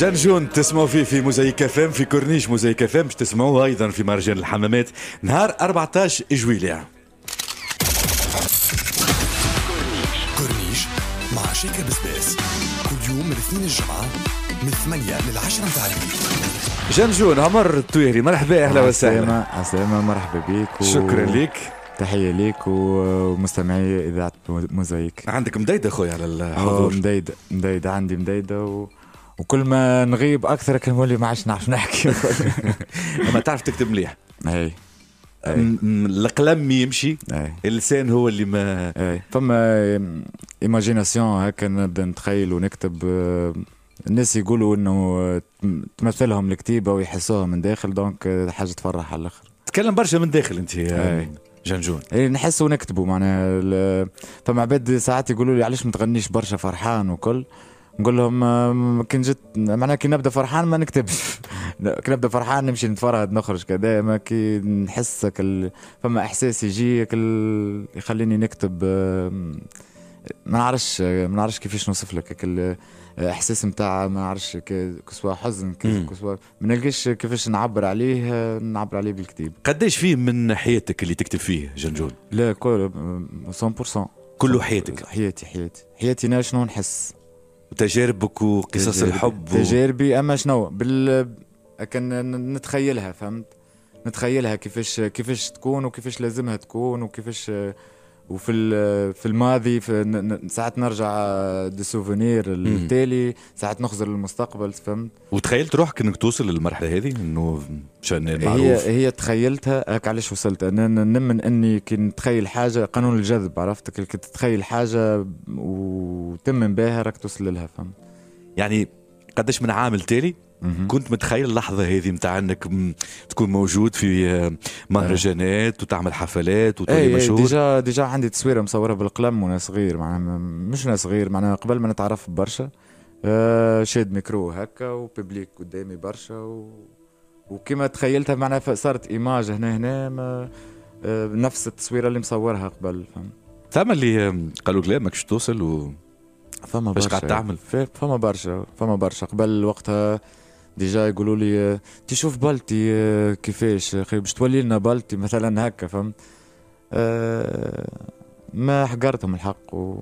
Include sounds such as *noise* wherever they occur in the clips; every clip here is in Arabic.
جان جون تسمعوا فيه في موزايك اف في كورنيش موزايك اف باش تسمعوه ايضا في مهرجان الحمامات نهار 14 جويليا كورنيش مع شيكا بسباس كل يوم من الاثنين الجمعه من 8 لل 10 جان جون عمر الطويري مرحبا اهلا وسهلا عسلامة مرحبا بك و... شكرا لك تحية ليك ومستمعي إذاعة موزايك عندك مديدة خويا على الحضور مديدة مديدة عندي مديدة و... وكل ما نغيب اكثر كان نولي ما عادش نعرف نحكي *laughs* اما تعرف تكتب مليح اي القلم يمشي أي. اللسان هو اللي ما أي. فما ايماجيناسيون هكا نبدا نتخيل ونكتب آه، الناس يقولوا انه تمثلهم الكتيبه ويحسوها من داخل دونك حاجه تفرح على الاخر تكلم برشا من داخل انت أي. جنجون اي نحس ونكتبوا معناها فما عباد ساعات يقولوا لي علاش ما تغنيش برشا فرحان وكل نقول لهم كي جيت معناها كي نبدا فرحان ما نكتبش *laughs* كي نبدا فرحان نمشي نتفرهد نخرج كذا ما كي نحسك ال... فما احساس يجي كل... يخليني نكتب ما نعرفش آه، ما نعرفش كيفاش نوصف لك الاحساس آه، نتاع ما نعرفش كسوا حزن كسوا ما نلقاش كيفاش نعبر عليه آه، نعبر عليه بالكتاب قداش فيه من حياتك اللي تكتب فيه جنجون لا كل 100% كله حياتك حياتي حياتي حياتي انا شنو نحس وتجاربك وقصص تجارب. الحب و... تجاربي اما شنو بال كان نتخيلها فهمت نتخيلها كيفاش كيفاش تكون وكيفاش لازمها تكون وكيفاش وفي في الماضي في ساعات نرجع آه، دي سوفونير التالي ساعات نخزر للمستقبل فهمت وتخيلت روحك انك توصل للمرحله هذه انه مشان معروف هي هي تخيلتها هاك علاش وصلت انا نمن اني كي نتخيل حاجه قانون الجذب عرفتك كي تتخيل حاجه وتمن بها راك توصل لها فهمت يعني قداش من عام التالي كنت متخيل اللحظه هذه نتاع انك تكون موجود في آه، مهرجانات آه. وتعمل حفلات وتولي إيه، إيه، مشهور ديجا ديجا عندي تصويره مصوره بالقلم وانا صغير معناها مش انا صغير معناها قبل ما نتعرف برشا آه، شاد ميكرو هكا وببليك قدامي برشا و... وكما تخيلتها معناها صارت ايماج هنا هنا ما... نفس التصويره اللي مصورها قبل فهم ثم اللي قالوا لك لا ماكش توصل و فما برشا قاعد تعمل فما برشا فما برشا قبل وقتها ديجا يقولوا لي تشوف بالتي آه، كيفاش اخي باش تولي لنا بالتي مثلا هكا فهمت آه، ما حقرتهم الحق و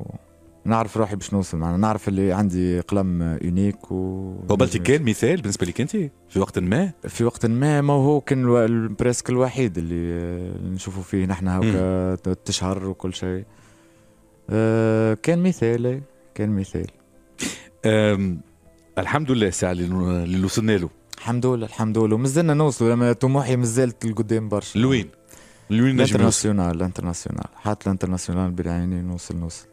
نعرف روحي باش نوصل معنا نعرف اللي عندي قلم يونيك و بالتي كان مثال بالنسبه لك انت في وقت ما في وقت ما ما هو كان بريسك الوحيد اللي آه، نشوفوا فيه نحن هكا تشهر وكل شيء كان مثال كان مثال الحمد لله ساعة اللي وصلنا له الحمد لله الحمد لله مازلنا نوصلوا لما طموحي مازالت لقدام برشا لوين؟ لوين نجم الانترناسيونال الانترناسيونال حتى الانترناسيونال بالعيني نوصل نوصل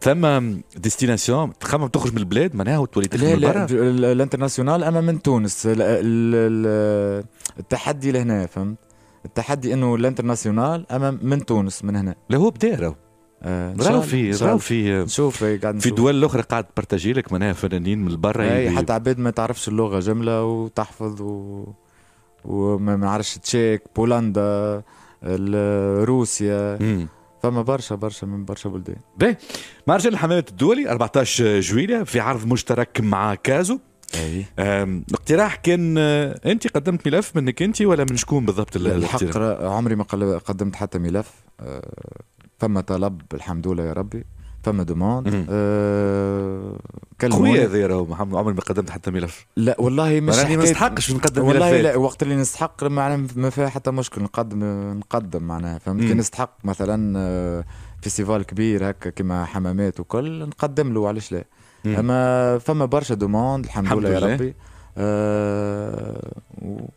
ثم ديستيناسيون تخمم تخرج من البلاد معناها وتولي تخدم لا لا الانترناسيونال اما من تونس التحدي لهنا فهمت التحدي انه الانترناسيونال اما من تونس من هنا لا هو بدا آه، راهو في راهو في نشوف في دول اخرى قاعد تبارتاجي لك معناها فنانين من برا اي حتى عباد ما تعرفش اللغه جمله وتحفظ و... وما نعرفش تشيك بولندا روسيا مم. فما برشا برشا من برشا بلدان باهي مهرجان الحمامات الدولي 14 جويلية في عرض مشترك مع كازو اي الاقتراح كان آه، انت قدمت ملف منك انت ولا من شكون بالضبط الحق عمري ما قدمت حتى ملف أه فما طلب الحمد لله يا ربي فما دوموند آه خويا هذا راهو محمد عمري ما قدمت حتى ملف لا والله مش ما نستحقش نقدم ملف والله لا وقت اللي نستحق معناها ما فيها حتى مشكل نقدم نقدم معناها فهمت كي نستحق مثلا آه، فيستيفال كبير هكا كيما حمامات وكل نقدم له علاش لا اما فما برشا دوموند الحمد, الحمد لله يا ربي آه،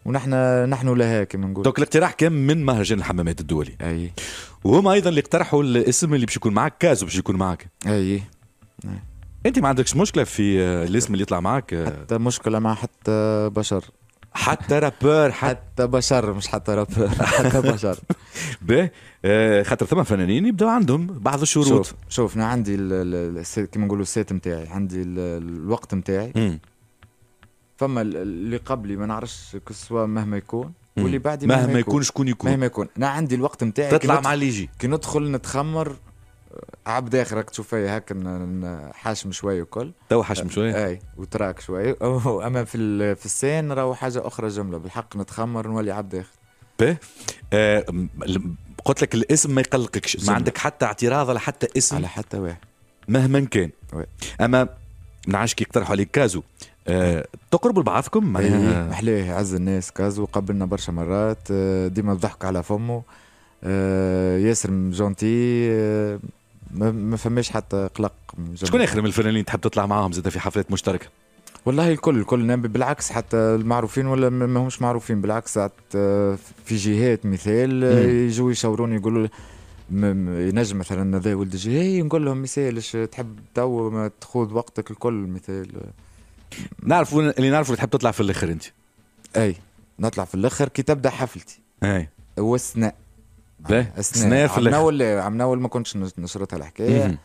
ونحن نحن لها كما نقول دونك الاقتراح كان من مهرجان الحمامات الدولي اي وهم ايضا اللي اقترحوا الاسم اللي باش يكون معك كازو باش يكون معك اي انت ما عندكش مشكله في الاسم اللي يطلع معك حتى مشكله مع حتى بشر حتى رابور حتى, حتى بشر مش حتى رابور *laughs* حتى بشر *laughs* به آه، خاطر ثم فنانين يبداو عندهم بعض الشروط شوف شوف انا عندي كما نقولوا السيت نتاعي عندي الوقت نتاعي فما اللي قبلي ما نعرفش كسوة مهما يكون واللي بعدي مهما, مهما يكون شكون يكون مهما يكون انا عندي الوقت نتاعي تطلع مع اللي يجي كي ندخل نتخمر آه، عبد اخر راك تشوف فيا هكا حاشم شويه وكل تو حاشم شويه آه، اي وتراك شويه *laughs* اما في في السين راهو حاجه اخرى جمله بالحق نتخمر نولي عبد اخر باه قلت لك الاسم ما يقلقكش ما عندك حتى اعتراض على حتى اسم على حتى واحد مهما كان وي. اما نعاش كي يقترحوا عليك كازو آه، تقربوا لبعضكم معناها إيه، يعني، محلاه عز الناس كازو قبلنا برشا مرات آه، ديما الضحك على فمه آه، ياسر جونتي ما فماش حتى قلق شكون اخر من الفنانين تحب تطلع معاهم زاد في حفلات مشتركه؟ والله الكل الكل بالعكس حتى المعروفين ولا ما همش معروفين بالعكس في جهات مثال يجوا يشاوروني يقولوا ينجم مثلا هذا ولد جهي نقول لهم مثال تحب تو تخوض وقتك الكل مثال نعرف اللي نعرفه تحب تطلع في الاخر انت اي نطلع في الاخر كي تبدا حفلتي اي وسناء باهي سناء في الاخر عم نول عم ناول ما كنتش نشرتها الحكايه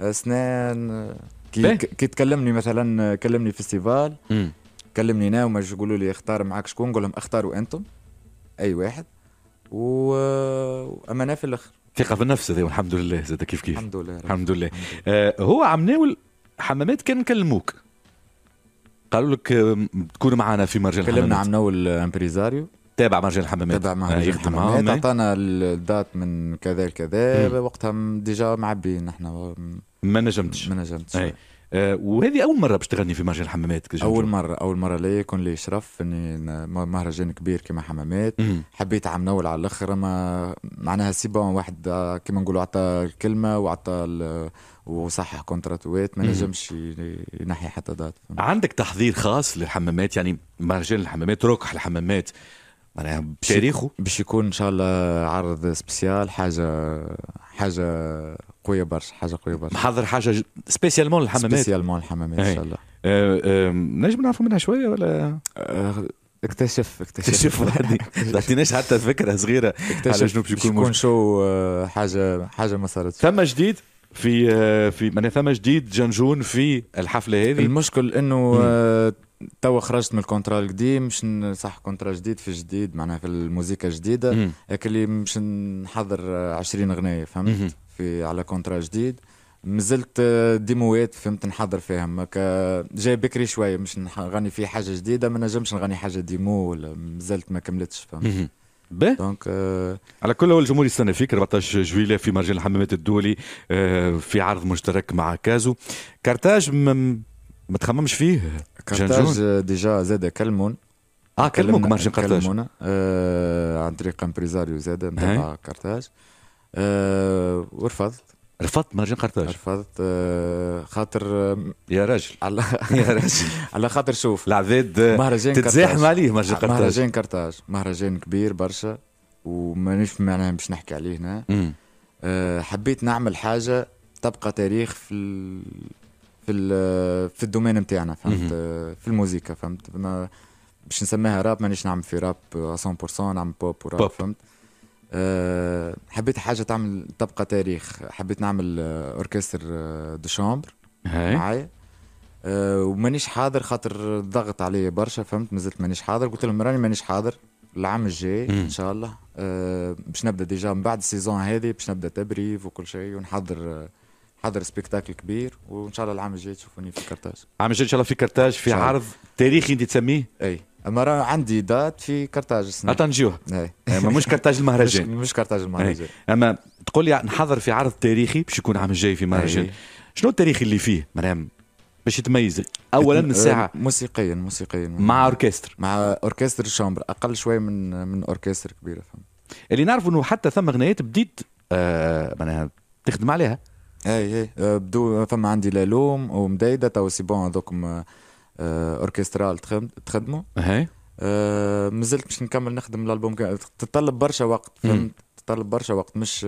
اسنان كي, كي تكلمني مثلا كلمني فيستيفال كلمني انا وما يقولوا لي اختار معاك شكون نقول لهم اختاروا انتم اي واحد واما انا في الاخر ثقة في النفس هذا والحمد لله زاد كيف كيف الحمد لله الحمد لله آه هو عم ناول حمامات كان نكلموك قالوا لك تكون معنا في مرجان تكلمنا عن نول امبريزاريو تابع مرجان الحمامات تابع مرجان آه، الحمامات اعطانا الدات من كذا لكذا وقتها ديجا معبيين نحن ما نجمتش ما نجمتش أي. آه، وهذه اول مره باش تغني في مهرجان الحمامات اول مره اول مره ليا يكون لي شرف اني مهرجان كبير كما حمامات مم. حبيت عم نول على الاخر ما معناها سيبا واحد آه، كما نقولوا عطى الكلمه وعطى وصحح كونتراتوات ما نجمش ينحي حتى دات عندك تحضير خاص للحمامات يعني مهرجان الحمامات ركح الحمامات معناها بتاريخه باش يكون ان شاء الله عرض سبيسيال حاجه حاجه قويه برشا حاجه قويه برشا محضر حاجه سبيسيالمون للحمامات سبيسيالمون للحمامات ان إيه. شاء الله أه أه نجم نعرفوا منها شويه ولا أه اكتشف اكتشف وحدي *laughs* تعطيناش حتى فكره صغيره اكتشف شنو باش يكون شو آه، حاجه حاجه ما صارتش ثم جديد في آه، في معناها ثم جديد جنجون في الحفله هذه المشكل انه آه، توا خرجت من الكونترا القديم مش صح كونترا جديد في جديد معناها في الموسيقى جديده لكن اللي مش نحضر 20 غنايه فهمت في على كونترا جديد مازلت آه، ديموات فهمت نحضر فيهم جاي بكري شويه مش نغني فيه حاجه جديده ما نجمش نغني حاجه ديمو ولا مازلت ما كملتش فهمت باهي دونك آه على كل هو الجمهور يستنى فيك 14 جويليه في مرجان الحمامات الدولي آه في عرض مشترك مع كازو كارتاج ما تخممش فيه كارتاج ديجا زاد كلمون اه كلموك مرجان كارتاج آه عن طريق امبريزاريو زاد نتاع كارتاج آه ورفضت رفضت مهرجان قرطاج رفضت آه، خاطر آه، يا راجل على *laughs* يا *laughs* راجل على خاطر شوف العباد مهرجان تتزاحم عليه مهرجان قرطاج مهرجان قرطاج مهرجان كبير برشا ومانيش معناها باش نحكي عليه هنا آه، حبيت نعمل حاجه تبقى تاريخ في ال... في ال... في الدومين نتاعنا فهمت في الموسيقى فهمت باش نسميها راب مانيش نعمل في راب 100% نعمل بوب وراب فهمت أه، حبيت حاجه تعمل تبقى تاريخ حبيت نعمل أه، اوركستر أه، دو شامبر معايا ومانيش حاضر خاطر ضغط علي برشا فهمت مازلت مانيش حاضر قلت لهم راني مانيش حاضر العام الجاي ان شاء الله باش نبدا ديجا من بعد السيزون هذه باش نبدا تبريف وكل شيء ونحضر حضر سبيكتاكل كبير وان شاء الله العام الجاي تشوفوني في كرتاج العام الجاي ان شاء الله في كرتاج في عرض تاريخي انت تسميه اي اما راه عندي دات في كرتاج السنه حتى نجيوها اما إيه. آه، مش كرتاج المهرجان مش, مش كرتاج إيه. المهرجان اما تقول لي يعني نحضر في عرض تاريخي باش يكون عام الجاي في مهرجان إيه. شنو التاريخ اللي فيه مرام باش يتميز اولا من الساعه أه، موسيقيا موسيقيا مع اوركستر مع اوركستر الشامبر اقل شويه من من اوركستر كبيره فهم. اللي نعرف انه حتى ثم غنيات بديت آه معناها تخدم عليها اي اي أه، بدو فما عندي لالوم ومدايده تو سي بون هذوكم آه، اوركسترال تخدمه اهي آه، مازلت باش نكمل نخدم الالبوم تطلب برشا وقت فهمت تطلب برشا وقت مش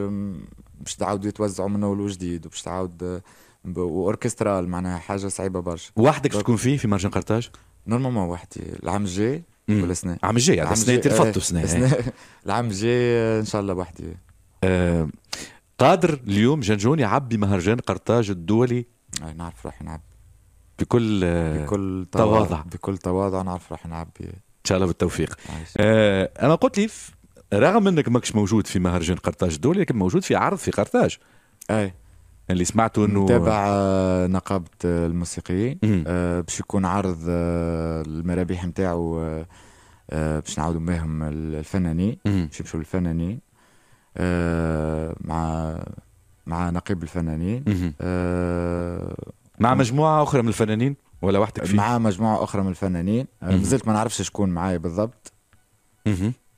باش تعاودوا يتوزعوا من اول وجديد وباش تعاود آه، اوركسترال معناها حاجه صعيبه برشا وحدك تكون فيه في مرجان قرطاج؟ نورمالمون وحدي العام الجاي ولا سنه؟ إيه، إيه. *laughs* العام الجاي هذا السنة ترفضتوا سنه العام الجاي ان شاء الله وحدي آه قادر اليوم جنجون يعبي مهرجان قرطاج الدولي نعرف روحي نعبي بكل بكل تواضع بكل تواضع نعرف رح نعبي ان شاء الله بالتوفيق آه انا قلت لي رغم انك ماكش موجود في مهرجان قرطاج الدولي لكن موجود في عرض في قرطاج اي اللي سمعته انه تابع آه، نقابه آه، الموسيقيين آه، باش يكون عرض المرابيح المرابح نتاعو باش نعاودوا بهم الفنانين باش يمشوا للفنانين مع مع نقيب الفنانين مع مجموعه اخرى من الفنانين ولا وحدك فيه؟ مع مجموعه اخرى من الفنانين آه، مازلت ما نعرفش شكون معايا بالضبط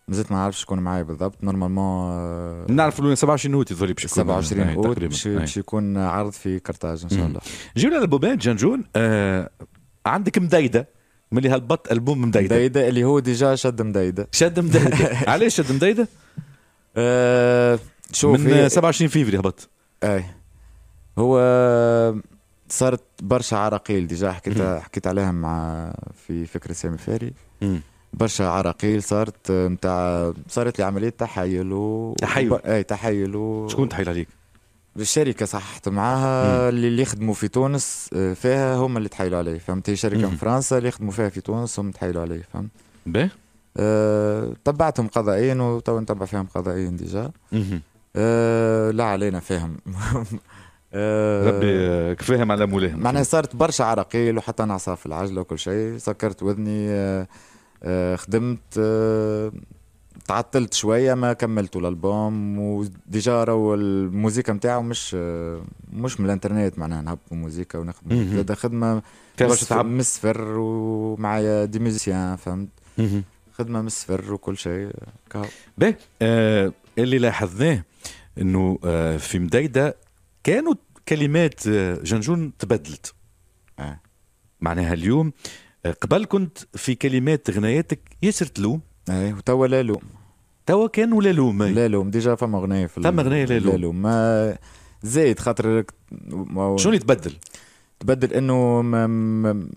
مازلت ما نعرفش شكون معايا بالضبط نورمالمون آه، نعرف 27 اوت يظهر لي باش يكون 27 اوت باش يكون عرض في كرتاج ان شاء الله جيو للالبومات جنجون آه عندك مديدة ملي هالبط البوم مديدة مديدة اللي هو ديجا شد مديدة شد مديدة *laughs* علاش شد مديدة؟ آه شوف من 27 فيفري هبط اي هو صارت برشا عراقيل ديجا حكيت حكيت عليها مع في فكره سامي فاري برشا عراقيل صارت نتاع صارت لي عمليه تحايل و تحايل وب... اي تحايل و... شكون تحايل عليك؟ الشركه صححت معاها اللي, اللي يخدموا في تونس آه، فيها هم اللي تحايلوا علي فهمت هي شركه في فرنسا اللي يخدموا فيها في تونس هم تحايلوا علي فهمت باهي أه... تبعتهم قضائيا وتو نتبع فيهم قضائيا ديجا أه... لا علينا فيهم *laughs* آه ربي آه، كفاهم على مولاهم معناها صارت برشا عراقيل وحتى نعصا في العجله وكل شيء سكرت وذني آه، آه، خدمت تعطلت شويه ما كملت الالبوم وديجا راهو الموزيكا نتاعو مش مش من الانترنت معناها نهب موزيكا ونخدم زاد خدمه برشا تعب من الصفر ومعايا دي ميزيسيان فهمت خدمه من الصفر وكل شيء باهي اللي لاحظناه انه في مديده كانوا كلمات آه، جنجون تبدلت آه. معناها اليوم آه، قبل كنت في كلمات غناياتك ياسر تلوم ايه وتوا لا لوم توا كان ولا لوم لا لوم ديجا فما غنايه في فما غنايه لا لوم, لا لوم. ما زايد خاطر شنو اللي تبدل؟ تبدل انه ما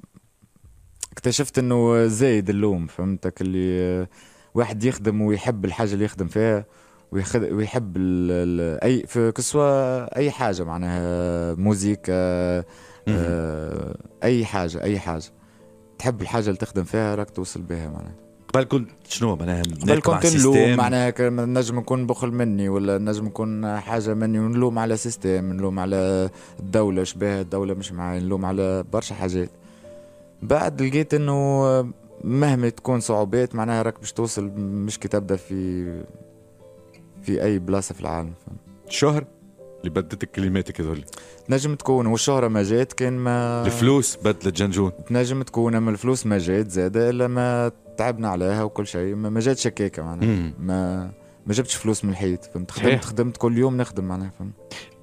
اكتشفت انه زايد اللوم فهمتك اللي آه، واحد يخدم ويحب الحاجه اللي يخدم فيها ويخد ويحب ال ال اي في كسوة اي حاجه معناها موزيك آه، اي حاجه اي حاجه تحب الحاجه اللي تخدم فيها راك توصل بها معناها قبل كنت شنو معناها قبل كنت نلوم معناها نجم نكون بخل مني ولا نجم نكون حاجه مني ونلوم على سيستم نلوم على الدوله شبه الدوله مش معايا نلوم على برشا حاجات بعد لقيت انه مهما تكون صعوبات معناها راك باش توصل مش كي تبدا في في اي بلاصه في العالم الشهرة اللي بدت كلماتك هذول نجم تكون والشهرة ما جات كان ما الفلوس بدلت جنجون نجم تكون اما الفلوس ما جات زادة الا ما تعبنا عليها وكل شيء ما جاتش هكاك معناها ما ما جبتش فلوس من الحيط فهمت خدمت خدمت كل يوم نخدم معناها فهمت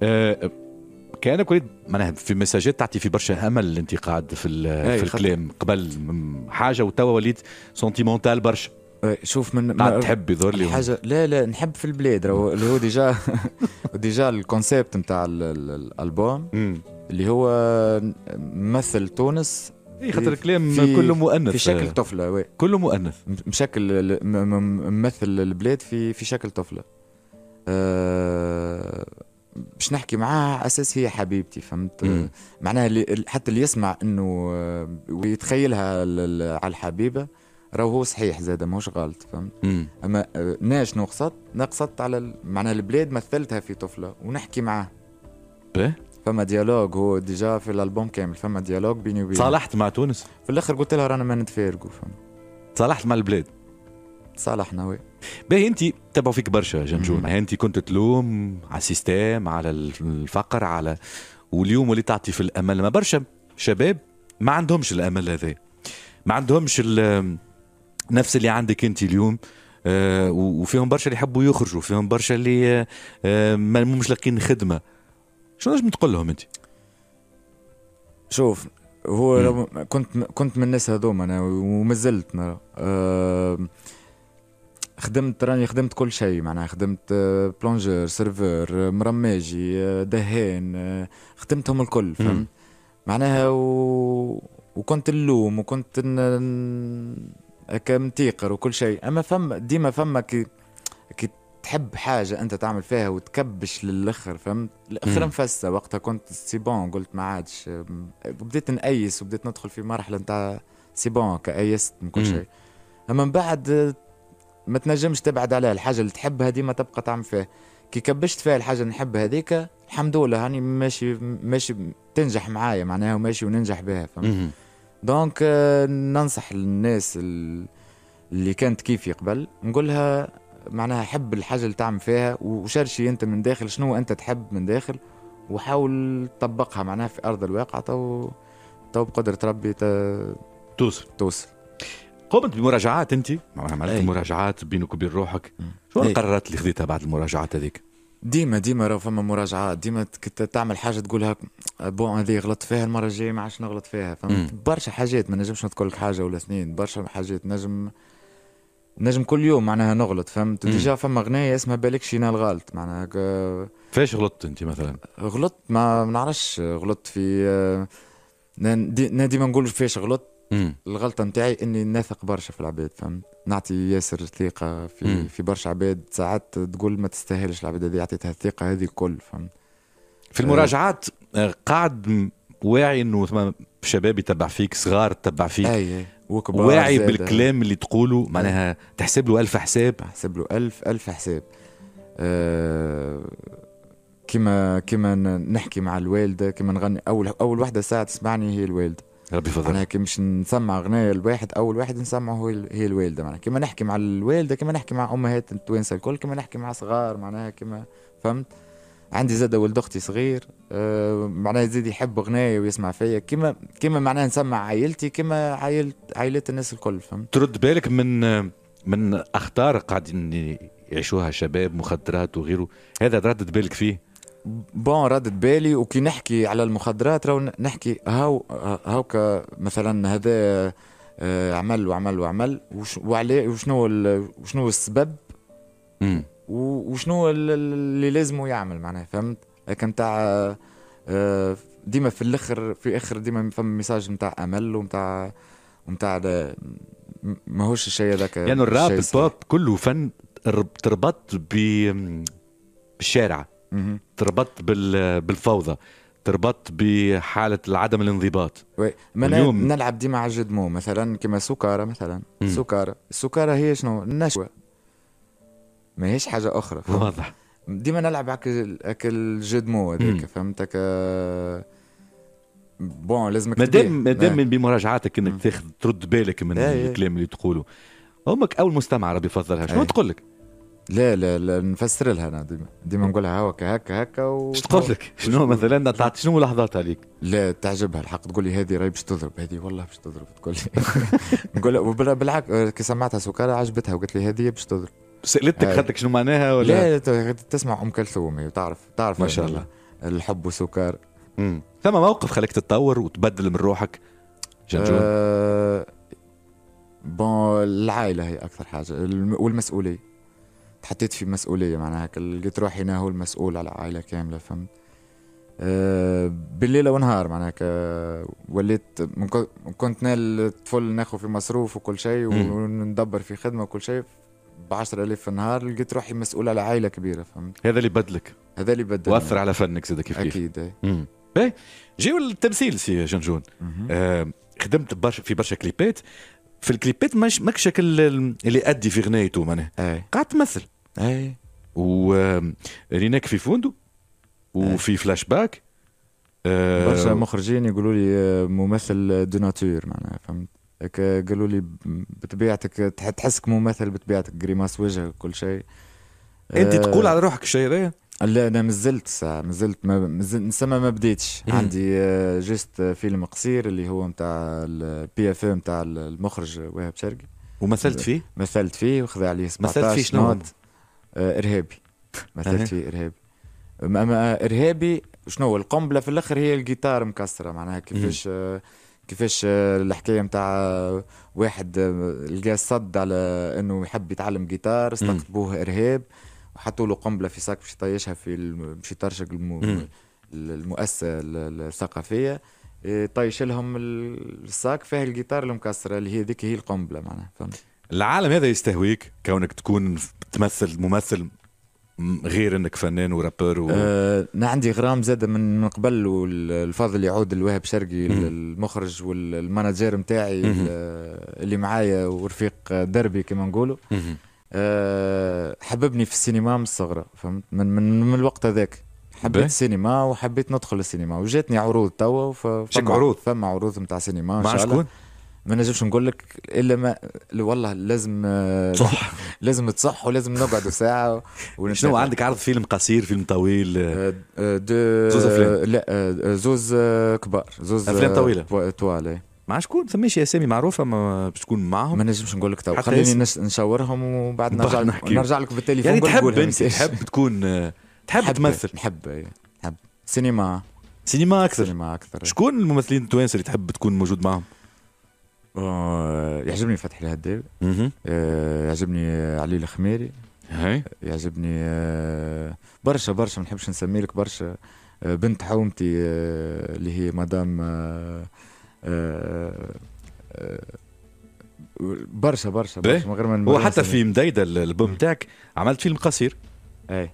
أه كانك معناها في مساجات تعطي في برشا امل انت قاعد في, في الكلام قبل حاجه وتوا وليت سونتيمونتال برشا إيه، شوف من ما تحب يظهر لي حاجه لا لا نحب في البلاد اللي هو ديجا *laughs* ديجا الكونسيبت نتاع الالبوم اللي هو مثل تونس اي خاطر الكلام كله مؤنث في شكل آه. طفله وي كله مؤنث مشكل ممثل البلاد في في شكل طفله أه باش نحكي معاها اساس هي حبيبتي فهمت معناها حتى اللي يسمع انه آه، ويتخيلها على الحبيبه راه هو صحيح زاد ماهوش غلط فهمت اما آه، ناش نقصت نقصت على معناها البلاد مثلتها في طفله ونحكي معاه باهي فما ديالوج هو ديجا في الالبوم كامل فما ديالوج بيني وبينه تصالحت مع تونس في الاخر قلت لها رانا ما نتفارقوا فهمت تصالحت مع البلاد تصالحنا وي باهي انت تبعوا فيك برشا معناها انت كنت تلوم على السيستم على الفقر على واليوم اللي تعطي في الامل ما برشا شباب ما عندهمش الامل هذا ما عندهمش ال نفس اللي عندك انت اليوم آه، وفيهم برشا اللي يحبوا يخرجوا فيهم برشا اللي آه، ما مش لاقين خدمه شنو نجم تقول لهم انت شوف هو لو كنت كنت من الناس هذوما انا ومازلت انا آه، خدمت راني خدمت كل شيء معناها خدمت بلونجر سيرفور مرماجي دهان خدمتهم الكل فهمت معناها و... وكنت اللوم وكنت كمتيقر وكل شيء اما فما ديما فما كي كي تحب حاجه انت تعمل فيها وتكبش للاخر فهمت الاخر مفسه وقتها كنت سي بون قلت ما عادش بديت نأيس وبديت ندخل في مرحله نتاع سي بون كأيست من كل شيء اما من بعد ما تنجمش تبعد عليها الحاجه اللي تحبها ديما تبقى تعمل فيها كي كبشت فيها الحاجه اللي نحب هذيك الحمد لله هاني ماشي ماشي تنجح معايا معناها وماشي وننجح بها فهمت دونك آه، ننصح الناس اللي كانت كيفي قبل نقولها معناها حب الحاجه اللي تعمل فيها وشرشي انت من داخل شنو انت تحب من داخل وحاول تطبقها معناها في ارض الواقع تو تو بقدره ربي ت... توصل توصل قمت بمراجعات انت معناها عملت مراجعات بينك وبين روحك شو القرارات إيه. اللي خذيتها بعد المراجعات هذيك ديما ديما راه فما مراجعات ديما تعمل حاجه تقولها بون هذه غلطت فيها المره الجايه ما عادش نغلط فيها فهمت برشا حاجات ما نجمش نذكر لك حاجه ولا اثنين برشا حاجات نجم نجم كل يوم معناها نغلط فهمت ديجا فما غنايه اسمها بالك شينا الغلط معناها ك... فاش غلطت انت مثلا غلطت ما نعرفش غلطت في آه، نادي ديما نقول فاش غلطت الغلطه نتاعي اني نثق برشا في العباد فهمت نعطي ياسر ثقه في مم. في برشا عباد ساعات تقول ما تستاهلش العباد هذه اعطيتها الثقه هذه الكل فهمت في المراجعات آه، قاعد واعي انه ثم شباب يتبع فيك صغار تتبع فيك أي وكبار واعي زادة. بالكلام اللي تقوله معناها تحسب له ألف حساب تحسب له ألف ألف حساب أه كما كما نحكي مع الوالده كما نغني اول اول وحده ساعه تسمعني هي الوالده ربي يفضل معناها كي مش نسمع اغنيه الواحد اول واحد نسمعه هو هي الوالده معناها كيما نحكي مع الوالده كيما نحكي مع امهات التوانسه الكل كيما نحكي مع صغار معناها كيما فهمت عندي زاد ولد اختي صغير أه معناها يزيد يحب غناية ويسمع فيا كيما كيما معناها نسمع عائلتي كيما عائلة عائلات الناس الكل فهمت ترد بالك من من اخطار قاعدين يعيشوها شباب مخدرات وغيره هذا ردت بالك فيه بون ردت بالي وكي نحكي على المخدرات راهو نحكي هاو هاوكا مثلا هذا آه، عمل وعمل وعمل وعليه وشنو وشنو السبب وشنو اللي لازمه يعمل معناها فهمت لكن نتاع آه، ديما في الاخر في الاخر ديما فما ميساج نتاع امل ونتاع ونتاع ماهوش الشيء هذاك يعني الراب البوب كله فن تربط بالشارع تربط بال... بالفوضى تربط بحالة عدم الانضباط اليوم نلعب ديما على الجد مثلا كما سكارة مثلا سكارة سكارة السكارة هي شنو النشوة ماهيش حاجة أخرى واضح ديما نلعب على أكل مو هذاك فهمتك بون لازمك مادام مادام إيه. بمراجعاتك انك تاخذ ترد بالك من إيه، إيه. الكلام اللي تقوله امك او المستمع ربي يفضلها شنو تقول لك؟ لا لا لا نفسر لها انا ديما ديما نقول لها هكا هكا هكا و اش تقول لك شنو مثلا شنو لحظات عليك؟ لا تعجبها الحق تقول لي هذه راهي باش تضرب هذه والله باش تضرب تقول لي *laughs* نقول بالعكس آه، كي سمعتها سكارى عجبتها وقالت لي هذه باش تضرب سالتك خدتك شنو معناها ولا لا, لا تسمع ام كلثوم وتعرف تعرف ما شاء الله الحب وسكر ثم موقف خلاك تتطور وتبدل من روحك جنجون آه، بون العائله هي اكثر حاجه والمسؤوليه تحطيت في مسؤوليه معناها لقيت روحي انا هو المسؤول على عائله كامله فهمت آه، بالليل ونهار معناها وليت كنت نال الطفل ناخذ في مصروف وكل شيء وندبر في خدمه وكل شيء ب 10000 في النهار لقيت روحي مسؤول على عائله كبيره فهمت هذا اللي بدلك هذا اللي بدل واثر على فنك زاد كيف كيف اكيد إيه. باهي جيو التمثيل سي جنجون آه، خدمت برشا في برشا كليبات في الكليبات ماك شكل اللي ادي في غنايته معناها قاعد تمثل اي وريناك في فوندو وفي فلاش باك برشا مخرجين يقولوا لي آه، ممثل دو ناتور معناها فهمت قالوا لي بطبيعتك تحسك ممثل بطبيعتك كريماس وجه وكل شيء انت تقول آه، على روحك الشيء لا انا مازلت مازلت ما نسمى ما بديتش إيه. عندي آه، جست فيلم قصير اللي هو نتاع البي اف نتاع المخرج وهاب شرقي ومثلت فيه؟ مثلت فيه وخذ عليه 17 مثلت فيه شنو؟ آه، ارهابي مثلت فيه ارهابي اما ارهابي شنو هو القنبله في الاخر هي الجيتار مكسره معناها كيفاش آه، كيفاش الحكايه نتاع واحد لقى صد على انه يحب يتعلم جيتار استقطبوه ارهاب وحطوا له قنبله في صاك باش يطيشها في باش يطرشق المؤسسه الثقافيه طيش لهم الصاك فيه الجيتار المكسره اللي هي ذيك هي القنبله معناها فهمت العالم هذا يستهويك كونك تكون تمثل ممثل غير انك فنان ورابر و... آه، انا عندي غرام زاد من قبل والفضل يعود لوهب شرقي مم. المخرج والمانجير نتاعي اللي معايا ورفيق دربي كما نقولوا آه، حببني في السينما من الصغرى فهمت من من, من الوقت هذاك حبيت السينما وحبيت ندخل السينما وجاتني عروض توا فما عروض فما عروض نتاع سينما ان شاء الله ما نجمش نقول لك الا ما والله لازم آه، تصح *laughs* لازم تصح ولازم نقعدوا ساعه *laughs* شنو عندك عرض فيلم قصير فيلم طويل آه، زوز افلام لا زوز كبار زوز افلام طويله طوال إيه. مع شكون فماش اسامي معروفه ما باش تكون معاهم ما نجمش نقول لك تو خليني نصورهم وبعد نرجع نحكي نرجع لك بالتليفون يعني تحب انت تحب تكون تحب تمثل نحب إيه. نحب سينما سينما اكثر سينما اكثر إيه. شكون الممثلين التوانسه اللي تحب تكون موجود معهم؟ آه، يعجبني فتحي الهداوي آه، يعجبني علي الخميري يعجبني آه، برشا برشا ما نحبش نسمي لك برشا بنت حومتي اللي هي مدام آه، آه، برشا برشا إيه؟ برشا من غير ما وحتى في مديدة البوم تاعك عملت فيلم قصير اي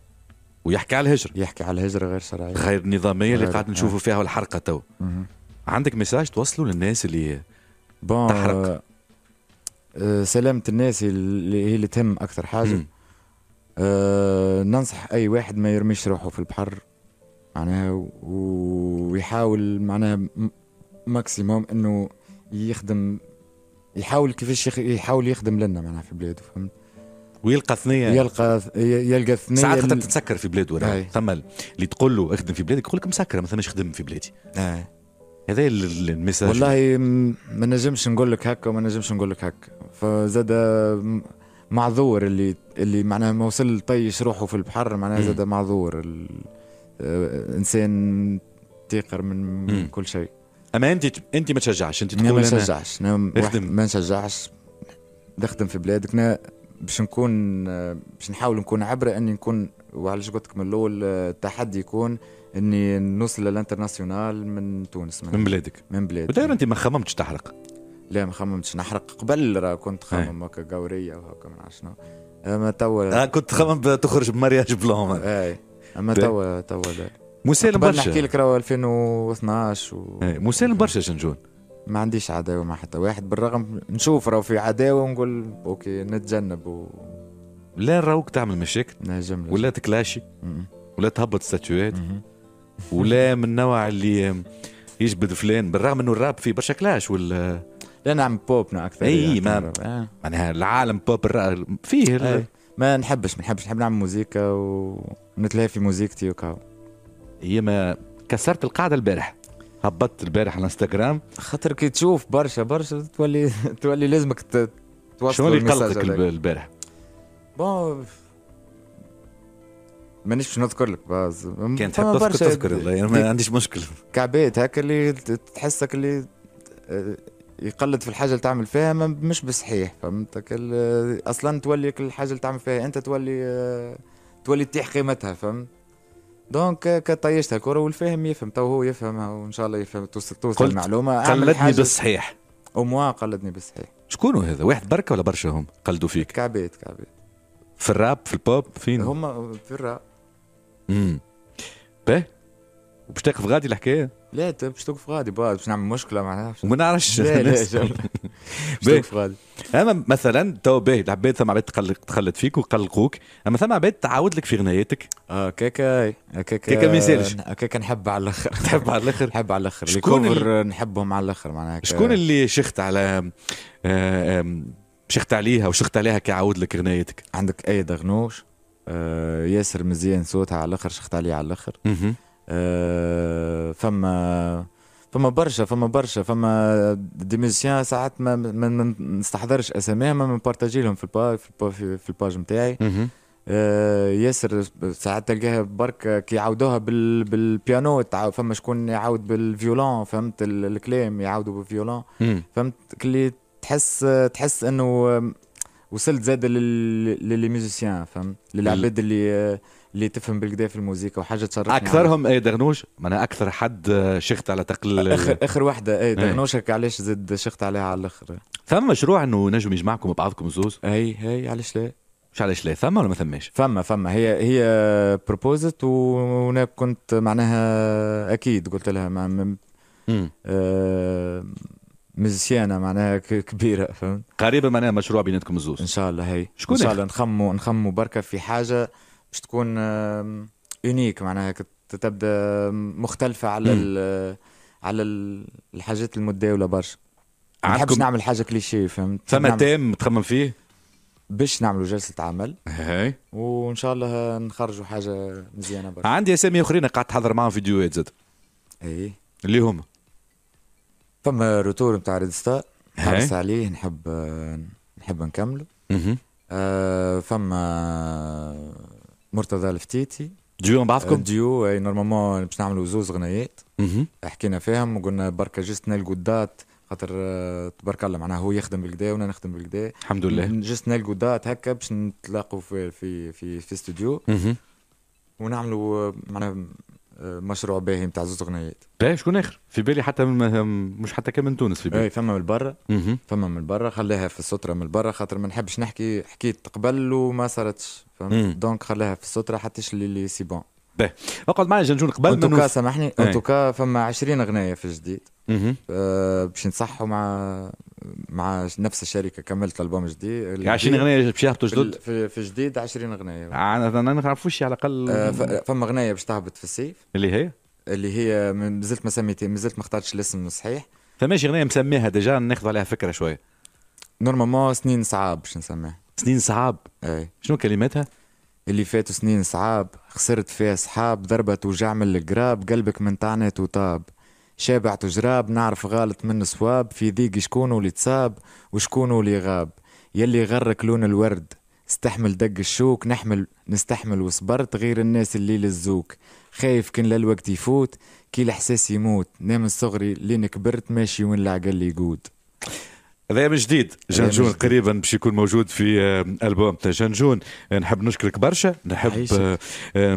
ويحكي على الهجرة يحكي على الهجرة غير شرعية غير نظامية اللي قاعد آه. نشوفوا فيها الحرقة تو عندك مساج توصله للناس اللي بون تحرق آه سلامة الناس اللي هي اللي تهم أكثر حاجة آه ننصح أي واحد ما يرميش روحه في البحر معناها ويحاول معناها ماكسيموم انه يخدم يحاول كيفاش يحاول يخدم لنا معناها في بلاده فهمت ويلقى ثنيه يلقى يلقى ثنيه ساعات خاطر تتسكر في بلاده ولا ثم اللي تقول له اخدم في بلادك يقول لك مسكره ما ثماش خدم في بلادي هذا المساج والله ما نجمش نقول لك هكا وما نجمش نقول لك هكا فزاد معذور اللي اللي معناها ما وصل طيش روحه في البحر معناها زاد معذور آه، انسان تيقر من, من كل شيء اما انت انت ما تشجعش انت تقول ما نشجعش ما نشجعش نخدم في بلادك انا باش نكون باش نحاول نكون عبره اني نكون وعلاش قلت لك من الاول التحدي يكون اني نوصل للانترناسيونال من تونس من, من بلادك من بلادك وداير انت ما خممتش تحرق لا ما خممتش نحرق قبل راه كنت إيه. خمم هكا قوريه وهكا ما نعرف شنو اما توا آه، كنت خمم تخرج بمارياج بلون اي اما توا توا مسالم برشا نحكي لك راهو 2012 و... إيه، مسالم برشا شنجون ما عنديش عداوه مع حتى واحد بالرغم نشوف راهو في عداوه ونقول اوكي نتجنب و... لا راهوك تعمل مشاكل نجم ولا تكلاشي ولا تهبط ستاتوات ولا *laughs* من النوع اللي يجبد فلان بالرغم انه الراب فيه برشا كلاش ولا لا نعمل بوب اكثر اي يعني، ما آه. معناها العالم بوب فيه ما نحبش ما نحبش نحب نعمل موزيكا ونتلهى في موزيكتي وكاو هي ما كسرت القاعده البارح هبطت البارح على الانستغرام خاطر كي تشوف برشا برشا تولي *laughs* تولي لازمك توصل شنو اللي قلقك البارح؟ بون مانيش باش نذكر لك باز كان تحب تذكر تذكر ما عنديش مشكل كعبات هكا اللي تحسك اللي آه، يقلد في الحاجه اللي تعمل فيها مش بصحيح فهمتك اصلا تولي الحاجه اللي تعمل فيها انت تولي آه، تولي تطيح قيمتها فهمت دونك كطيشتها الكره والفاهم يفهم تو هو يفهمها وان شاء الله يفهم توصل توصل المعلومه قلدني بالصحيح اوموا قلدني بالصحيح شكون هذا واحد بركه ولا برشا هم قلدوا فيك كعبيت كعبيت في الراب في البوب فين هم في الراب امم باه وباش تقف غادي الحكايه لا باش توقف غادي باش نعمل مشكله معناها ما نعرفش لا لا باش *laughs* توقف غادي اما مثلا تو باهي العباد ثم عباد تقلق تخلط فيك وقلقوك اما ثم عباد تعاود لك في غناياتك اه كاكا كاكا كاكا ما يسالش آه، كاكا نحب على الاخر تحب *laughs* على الاخر نحب على الاخر شكون نحبهم على الاخر معناها شكون اللي شخت على آه، شخت عليها وشخت عليها كي عاود لك غناياتك عندك ايد دغنوش آه ياسر مزيان صوتها على الاخر شخت عليه على الاخر آه، فما فما برشا فما برشا فما دي ميوزيان ساعات ما, ما, ما نستحضرش اساميهم ما نبارتاجي لهم في الباج في, في الباج نتاعي آه، ياسر ساعات تلقاها برك كي يعاودوها بال بالبيانو فما شكون يعاود بالفيولون فهمت الكلام يعاودوا بالفيولون فهمت كلي تحس تحس انه وصلت زاد للي ميوزيسيان فهمت للعباد اللي اللي تفهم بالكدا في الموسيقى وحاجه تشرفنا اكثرهم اي دغنوش معناها اكثر حد آه، شخت على تقل اخر اخر وحده اي إيه. دغنوشك ايه. علاش زد شخت عليها على الاخر ثم مشروع انه نجم يجمعكم بعضكم زوز اي اي علاش لا مش علاش لا ثم ولا ما ثماش ثم ثم هي هي بروبوزت وانا كنت معناها اكيد قلت لها ما آه مزيانة معناها كبيرة فهمت قريبة معناها مشروع بيناتكم الزوز إن شاء الله هي شكون إن شاء الله نخمو نخمو بركة في حاجة آه باش تكون يونيك معناها تبدا مختلفه على ال على الحاجات المتداوله برشا ما نحبش نعمل حاجه كليشيه فهمت فما تام تخمم فيه باش نعملوا جلسة عمل هاي وإن شاء الله نخرجوا حاجة مزيانة برشا عندي أسامي أخرين قعدت تحضر معاهم فيديوهات زاد إي اللي هما فما روتور نتاع ريد ستار نحرص عليه نحب نحب نكمله اها فما مرتضى الفتيتي ديو مع بعضكم؟ ديو آه، اي نورمالمون باش نعملوا زوز غنايات حكينا فيهم وقلنا بركه جست نلقوا الدات خاطر آه، تبارك الله معناها هو يخدم بالكدا وانا نخدم بالكدا الحمد لله جست نلقوا الدات هكا باش نتلاقوا في في في, في استوديو ونعملوا معناها مشروع باهي نتاع زوز اغنيات باهي شكون اخر في بالي حتى من مش حتى كان من تونس في بالي اي فما من برا فما من برا خليها في السطره من برا خاطر ما نحبش نحكي حكيت قبل وما صارتش فهمت دونك خليها في السطره حتى اللي سي بون باهي اقعد معايا جنجون قبل من توكا سامحني ايه. توكا فما 20 اغنيه في الجديد اها باش نصحوا مع مع نفس الشركه كملت البوم جديد 20 يعني اغنيه باش يهبطوا جدد في, في جديد 20 اغنيه آه، انا ما نعرفوش على الاقل أه فما اغنيه باش تهبط في السيف اللي هي اللي هي مازلت ما سميتها مازلت ما اخترتش الاسم الصحيح فماشي اغنيه مسميها ديجا ناخذ عليها فكره شويه نورمالمون سنين صعاب باش نسميها سنين صعاب اي شنو كلماتها؟ اللي فاتوا سنين صعاب خسرت فيها صحاب ضربة وجع من القراب قلبك من طعنات وطاب شابع جراب نعرف غالط من صواب في ذيق شكون اللي تصاب وشكون اللي غاب يلي غرك لون الورد استحمل دق الشوك نحمل نستحمل وصبرت غير الناس اللي للزوك خايف كن للوقت يفوت كي الاحساس يموت نام صغري لين كبرت ماشي وين العقل يقود هذا من جديد جنجون قريبا باش يكون موجود في البوم تاع جنجون نحب نشكرك برشا نحب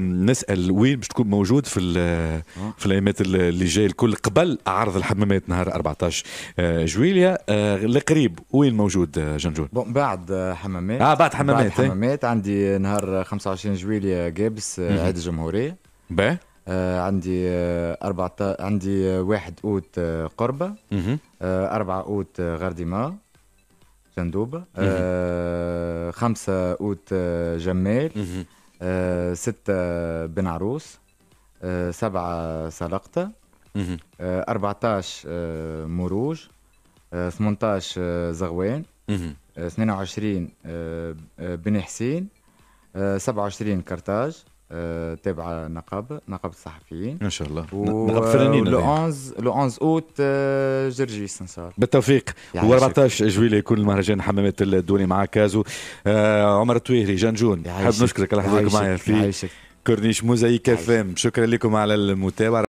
نسال وين باش تكون موجود في آه. في الايامات اللي جايه الكل قبل عرض الحمامات نهار 14 آه، جويليا آه، القريب وين موجود جنجون بون بعد حمامات اه بعد حمامات بعد إيه. حمامات عندي نهار 25 جويليا جابس عيد الجمهوريه باهي آه، عندي آه، أربعة عندي آه، واحد أوت قربة أربعة أوت غرديما جندوبة خمسة أوت جمال ستة بن عروس سبعة سلقطة 14 مروج 18 زغوان 22 بن حسين 27 كرتاج آه، تابعه نقاب نقاب الصحفيين ان شاء الله و... نقاب فنانين لو 11 لو 11 اوت آه، جرجيس ان شاء الله بالتوفيق يعني و14 جويلة يكون المهرجان حمامات الدولي مع كازو آه عمر الطويري جنجون حاب نشكرك على حضورك معي في كورنيش موزايك اف ام شكرا لكم على المتابعه